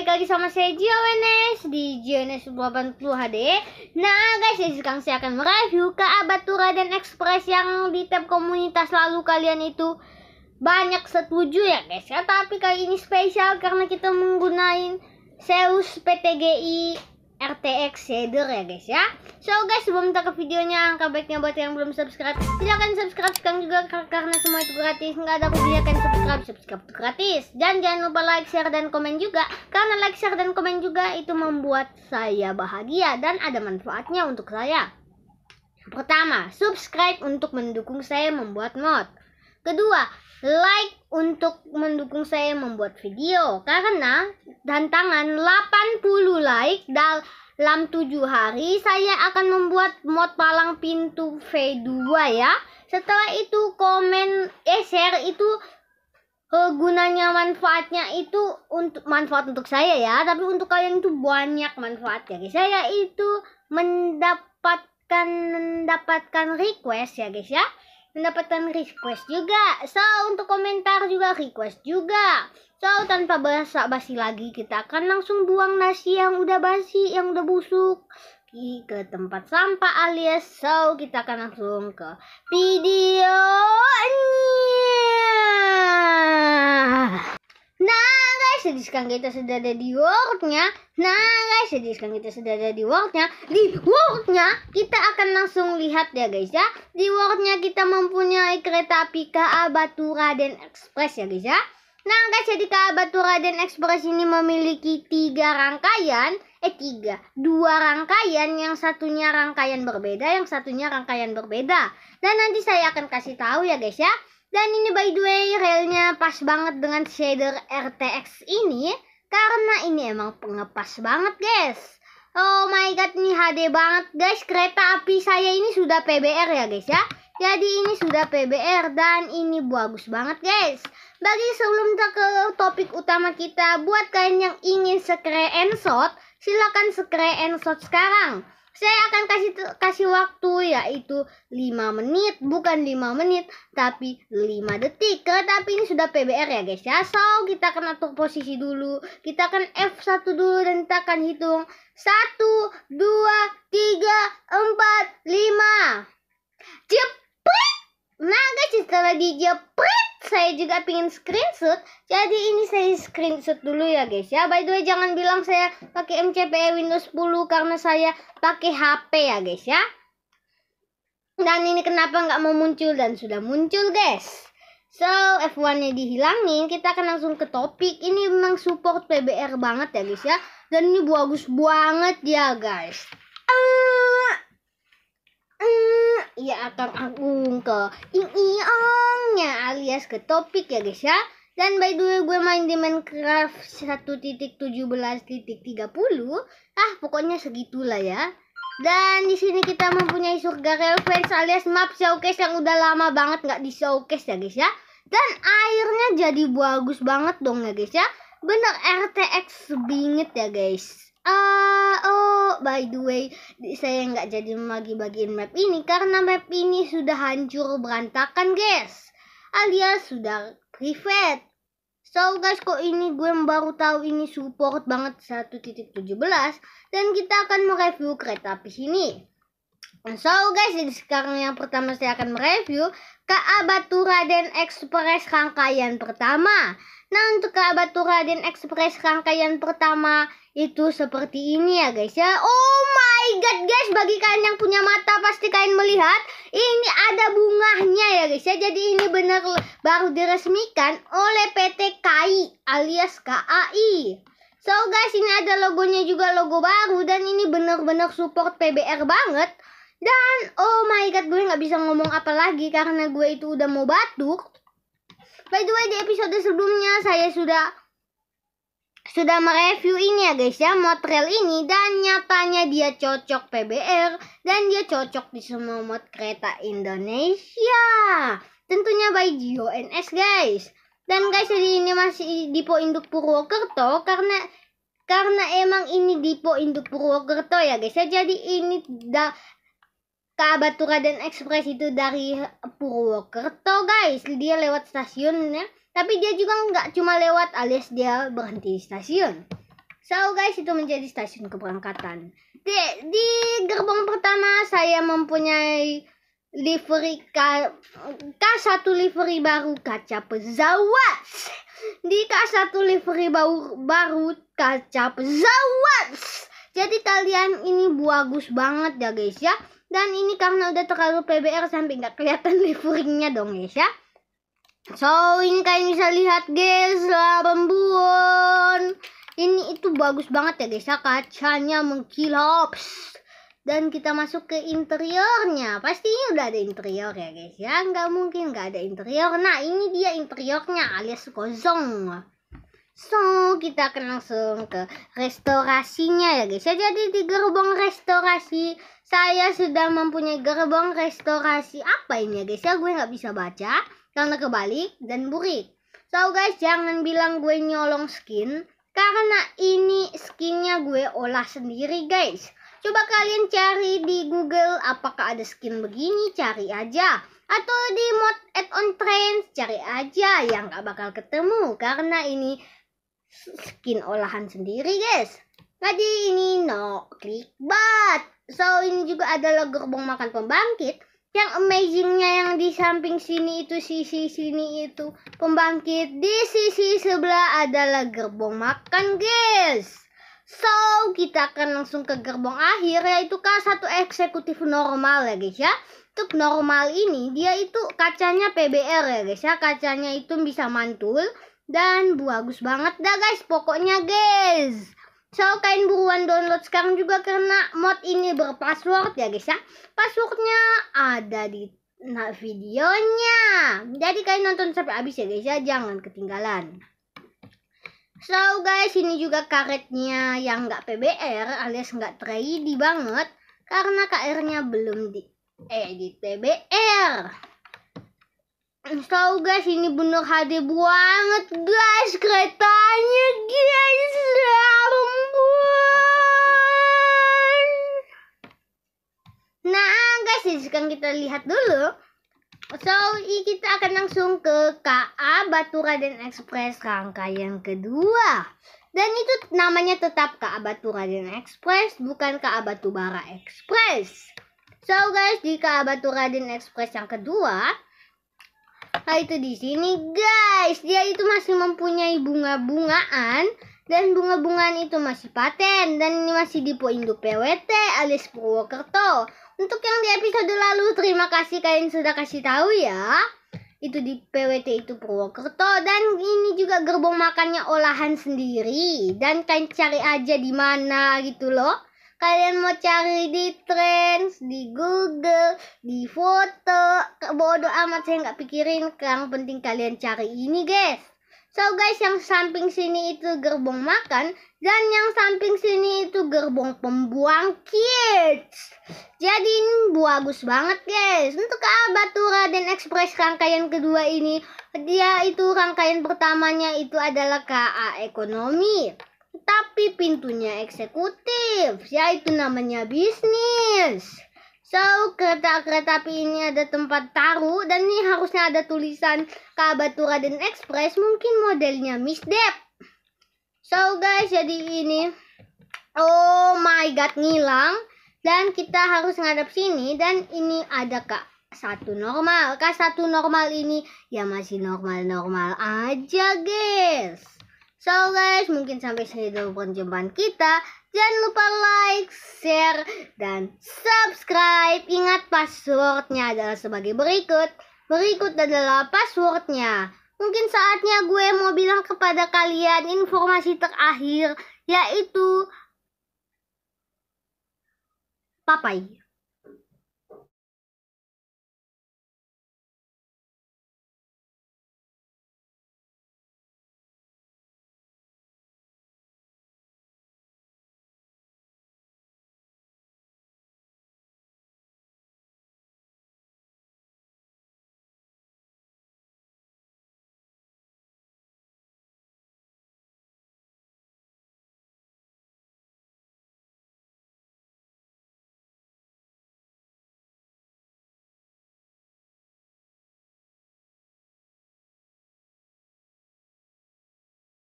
balik lagi sama saya Jones di Jones 80 HD Nah guys, ya sekarang saya akan mereview keabatura dan Express yang di tab komunitas lalu kalian itu banyak setuju ya guys ya Tapi kali ini spesial karena kita menggunakan Zeus PTGI RTX shader ya guys ya So guys sebelum kita ke videonya angka baiknya buat yang belum subscribe silahkan subscribe sekarang juga karena semua itu gratis nggak ada kebijakan ya, subscribe subscribe itu gratis Dan jangan lupa like share dan komen juga karena like share dan komen juga itu membuat saya bahagia dan ada manfaatnya untuk saya Pertama subscribe untuk mendukung saya membuat mod Kedua, like untuk mendukung saya membuat video karena tantangan 80 like dalam 7 hari saya akan membuat mod palang pintu V2 ya. Setelah itu komen eh share itu eh, gunanya manfaatnya itu untuk manfaat untuk saya ya, tapi untuk kalian itu banyak manfaat ya, guys. Saya itu mendapatkan mendapatkan request ya guys ya mendapatkan request juga. So, untuk komentar juga request juga. So, tanpa basa-basi lagi, kita akan langsung buang nasi yang udah basi, yang udah busuk ke tempat sampah alias so kita akan langsung ke videonya. Nah guys, jadi sekarang kita sudah ada di worldnya. Nah guys, jadi sekarang kita sudah ada di worldnya. Di worldnya kita akan langsung lihat ya guys ya. Di worldnya kita mempunyai kereta api KA Batu Raden Express ya guys ya. Nah guys, jadi KA Batu Raden Express ini memiliki tiga rangkaian. Eh tiga, dua rangkaian yang satunya rangkaian berbeda, yang satunya rangkaian berbeda. Dan nanti saya akan kasih tahu ya guys ya. Dan ini by the way realnya pas banget dengan shader RTX ini karena ini emang pengepas banget guys. Oh my god ini HD banget guys. Kereta api saya ini sudah PBR ya guys ya. Jadi ini sudah PBR dan ini bagus banget guys. Bagi sebelum ke topik utama kita, buat kalian yang ingin screenshot, silakan screenshot sekarang saya akan kasih kasih waktu yaitu 5 menit bukan 5 menit tapi 5 detik tapi ini sudah PBR ya guys ya so kita akan atur posisi dulu kita akan F1 dulu dan kita akan hitung 1 2 3 4 5 jepret Nah guys, setelah dia print, saya juga pingin screenshot. Jadi ini saya screenshot dulu ya guys ya. By the way, jangan bilang saya pakai MCPE Windows 10 karena saya pakai HP ya guys ya. Dan ini kenapa nggak mau muncul dan sudah muncul guys. So, F1-nya dihilangin, kita akan langsung ke topik. Ini memang support PBR banget ya guys ya. Dan ini bagus banget ya guys. Ah. Iya, akan agung ke ing-iongnya alias ke topik ya guys ya. Dan by the way gue main di Minecraft 1.17.30. Ah, pokoknya segitulah ya. Dan di sini kita mempunyai surga relevance alias map showcase yang udah lama banget nggak di showcase ya guys ya. Dan airnya jadi bagus banget dong ya guys ya. Bener RTX bingit ya guys. Uh, oh, by the way, saya nggak jadi membagi bagiin map ini karena map ini sudah hancur berantakan, guys. Alias sudah private. So guys, kok ini gue baru tahu ini support banget 1.17 dan kita akan mereview kereta api ini. So guys, jadi sekarang yang pertama saya akan mereview KA Batu Raden Express rangkaian pertama. Nah untuk kerabat Raden Express rangkaian pertama itu seperti ini ya guys ya. Oh my god guys bagi kalian yang punya mata pasti kalian melihat ini ada bunganya ya guys ya. Jadi ini benar baru diresmikan oleh PT KAI alias KAI. So guys ini ada logonya juga logo baru dan ini benar-benar support PBR banget. Dan oh my god gue gak bisa ngomong apa lagi karena gue itu udah mau batuk. By the way di episode sebelumnya saya sudah sudah mereview ini ya guys ya motrel ini dan nyatanya dia cocok PBR dan dia cocok di semua mod kereta Indonesia tentunya by GONS guys dan guys jadi ini masih di Po Induk Purwokerto karena karena emang ini di Po Induk Purwokerto ya guys ya jadi ini da, kabatura dan ekspres itu dari Purwokerto guys dia lewat stasiunnya tapi dia juga nggak cuma lewat alias dia berhenti di stasiun so guys itu menjadi stasiun keberangkatan di, di gerbong pertama saya mempunyai livery K, K1 livery baru kaca pesawat di K1 livery baru, baru kaca pesawat jadi kalian ini bagus banget ya guys ya dan ini karena udah terlalu PBR sampai nggak kelihatan livingnya dong guys ya. So ini kalian bisa lihat guys lah pembuon. Ini itu bagus banget ya guys ya kacanya mengkilap. Dan kita masuk ke interiornya. Pastinya udah ada interior ya guys ya. Nggak mungkin nggak ada interior. Nah ini dia interiornya alias kosong. So, kita akan langsung ke restorasinya ya guys. Ya, jadi di gerbong restorasi, saya sudah mempunyai gerbong restorasi apa ini ya guys. Ya, gue nggak bisa baca karena kebalik dan burik. So guys, jangan bilang gue nyolong skin karena ini skinnya gue olah sendiri guys. Coba kalian cari di Google apakah ada skin begini, cari aja atau di mod add-on trends cari aja yang gak bakal ketemu karena ini skin olahan sendiri guys jadi ini no click but so ini juga adalah gerbong makan pembangkit yang amazingnya yang di samping sini itu sisi sini itu pembangkit di sisi sebelah adalah gerbong makan guys so kita akan langsung ke gerbong akhir yaitu K1 eksekutif normal ya guys ya untuk normal ini dia itu kacanya PBR ya guys ya kacanya itu bisa mantul dan bagus banget dah guys pokoknya guys. So kalian buruan download sekarang juga karena mod ini berpassword ya guys ya. Passwordnya ada di nah, videonya. Jadi kalian nonton sampai habis ya guys ya, jangan ketinggalan. So guys, ini juga karetnya yang gak PBR alias gak trady banget karena KR-nya belum di edit eh, PBR Tahu guys ini bener hadir banget guys keretanya guys ampun. Nah guys ini sekarang kita lihat dulu. So kita akan langsung ke KA Batu Raden Express rangkaian kedua. Dan itu namanya tetap KA Batu Raden Express bukan KA Batu Bara Express. So guys di KA Batu Raden Express yang kedua Nah itu di sini guys, dia itu masih mempunyai bunga-bungaan dan bunga-bungaan itu masih paten dan ini masih di Poindo PWT alias Purwokerto. Untuk yang di episode lalu terima kasih kalian sudah kasih tahu ya. Itu di PWT itu Purwokerto dan ini juga gerbong makannya olahan sendiri dan kalian cari aja di mana gitu loh kalian mau cari di Trends, di Google, di foto, bodo amat saya nggak pikirin. Yang penting kalian cari ini, guys. So guys, yang samping sini itu gerbong makan dan yang samping sini itu gerbong pembuang kids. Jadi ini bagus banget guys. Untuk Abatura dan Express rangkaian kedua ini, dia itu rangkaian pertamanya itu adalah KA ekonomi. Tapi pintunya eksekutif, yaitu namanya bisnis. So, kereta-kereta api ini ada tempat taruh dan ini harusnya ada tulisan Kabatura dan Express, mungkin modelnya Miss Deb. So, guys, jadi ini oh my god ngilang dan kita harus ngadap sini dan ini ada Kak satu normal. Kak satu normal ini ya masih normal-normal aja, guys. So guys, mungkin sampai sini dulu perjumpaan kita. Jangan lupa like, share, dan subscribe. Ingat passwordnya adalah sebagai berikut. Berikut adalah passwordnya. Mungkin saatnya gue mau bilang kepada kalian informasi terakhir, yaitu papai.